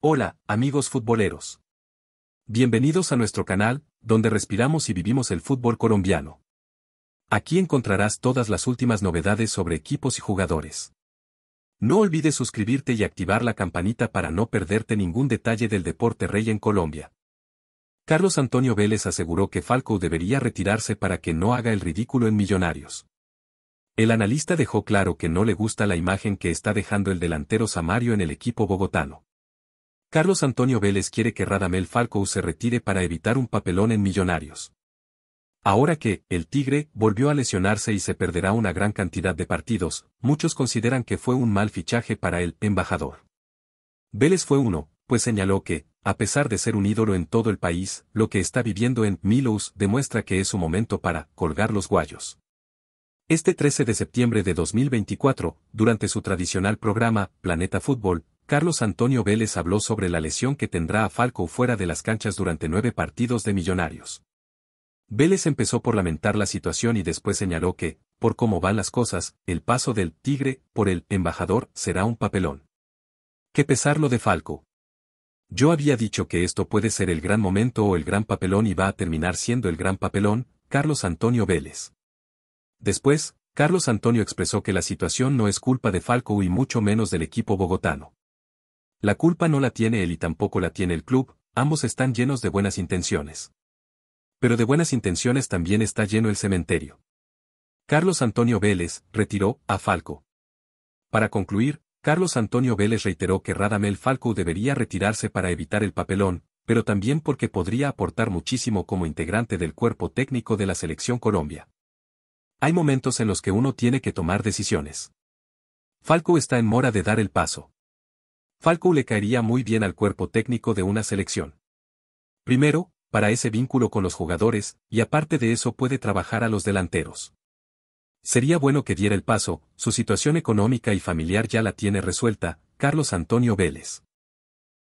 Hola, amigos futboleros. Bienvenidos a nuestro canal, donde respiramos y vivimos el fútbol colombiano. Aquí encontrarás todas las últimas novedades sobre equipos y jugadores. No olvides suscribirte y activar la campanita para no perderte ningún detalle del deporte rey en Colombia. Carlos Antonio Vélez aseguró que Falco debería retirarse para que no haga el ridículo en Millonarios. El analista dejó claro que no le gusta la imagen que está dejando el delantero Samario en el equipo bogotano. Carlos Antonio Vélez quiere que Radamel Falco se retire para evitar un papelón en Millonarios. Ahora que, el Tigre, volvió a lesionarse y se perderá una gran cantidad de partidos, muchos consideran que fue un mal fichaje para el embajador. Vélez fue uno, pues señaló que, a pesar de ser un ídolo en todo el país, lo que está viviendo en Milos demuestra que es su momento para colgar los guayos. Este 13 de septiembre de 2024, durante su tradicional programa, Planeta Fútbol, Carlos Antonio Vélez habló sobre la lesión que tendrá a Falco fuera de las canchas durante nueve partidos de Millonarios. Vélez empezó por lamentar la situación y después señaló que, por cómo van las cosas, el paso del Tigre por el embajador será un papelón. Qué pesar lo de Falco. Yo había dicho que esto puede ser el gran momento o el gran papelón y va a terminar siendo el gran papelón, Carlos Antonio Vélez. Después, Carlos Antonio expresó que la situación no es culpa de Falco y mucho menos del equipo bogotano. La culpa no la tiene él y tampoco la tiene el club, ambos están llenos de buenas intenciones. Pero de buenas intenciones también está lleno el cementerio. Carlos Antonio Vélez retiró a Falco. Para concluir, Carlos Antonio Vélez reiteró que Radamel Falco debería retirarse para evitar el papelón, pero también porque podría aportar muchísimo como integrante del cuerpo técnico de la selección Colombia. Hay momentos en los que uno tiene que tomar decisiones. Falco está en mora de dar el paso. Falco le caería muy bien al cuerpo técnico de una selección. Primero, para ese vínculo con los jugadores, y aparte de eso puede trabajar a los delanteros. Sería bueno que diera el paso, su situación económica y familiar ya la tiene resuelta, Carlos Antonio Vélez.